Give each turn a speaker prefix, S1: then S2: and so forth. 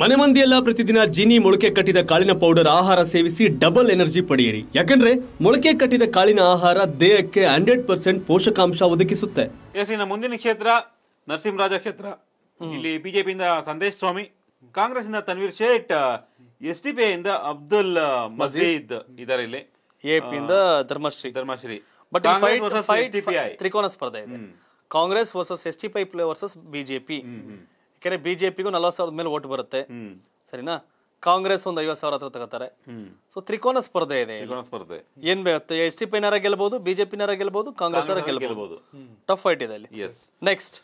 S1: ಮನೆ ಮಂದಿಯೆಲ್ಲ ಪ್ರತಿದಿನ ಜೀನಿ ಮೊಳಕೆ ಕಟ್ಟಿದ ಕಾಳಿನ ಪೌಡರ್ ಆಹಾರ ಸೇವಿಸಿ ಡಬಲ್ ಎನರ್ಜಿ ಪಡೆಯಿರಿ ಯಾಕಂದ್ರೆ ಮೊಳಕೆ ಕಟ್ಟಿದ ಕಾಳಿನ ಆಹಾರ ದೇಹಕ್ಕೆ ಹಂಡ್ರೆಡ್ ಪರ್ಸೆಂಟ್ ಪೋಷಕಾಂಶ ಒದಗಿಸುತ್ತೆ
S2: ಮುಂದಿನ ಕ್ಷೇತ್ರ ನರಸಿಂಹರಾಜ ಕ್ಷೇತ್ರ ಇಲ್ಲಿ ಬಿಜೆಪಿಯಿಂದ ಸಂದೇಶ್ ಸ್ವಾಮಿ ಕಾಂಗ್ರೆಸ್ ಇಂದ Tanveer Sait S D P ಇಂದ ಅಬ್ದುಲ್ ಮಜೀದ್
S3: ಇದಾರೆ ಇಲ್ಲಿ ಎಪಿಯಿಂದ ಧರ್ಮಶ್ರೀ ಧರ್ಮಶ್ರೀ ಬಟ್ ತ್ರಿಕೋನ ಸ್ಪರ್ಧೆ ಇದೆ Congress versus S D P I versus BJP ಯಾಕಂದ್ರೆ ಬಿಜೆಪಿಗೂ ನಲವತ್ ಸಾವಿರದ ಮೇಲೆ ಓಟ್ ಬರುತ್ತೆ ಸರಿನಾ ಕಾಂಗ್ರೆಸ್ ಒಂದ್ ಐವತ್ ಸಾವಿರ ಹತ್ರ ತಗೋತಾರೆ ಸೊ ತ್ರಿಕೋನ ಸ್ಪರ್ಧೆ ಇದೆ ಸ್ಪರ್ಧೆ ಏನ್ ಬೇಕು ಎಸ್ ಟಿ ಪಿ ನಾರ ಗೆಲ್ಬಹುದು ಬಿಜೆಪಿ ಗೆಲ್ಬಹುದು ಕಾಂಗ್ರೆಸ್ ಗೆಲ್ಬಹುದು ಟಫ್ ಫೈಟ್ ಇದೆ ಅಲ್ಲಿ ನೆಕ್ಸ್ಟ್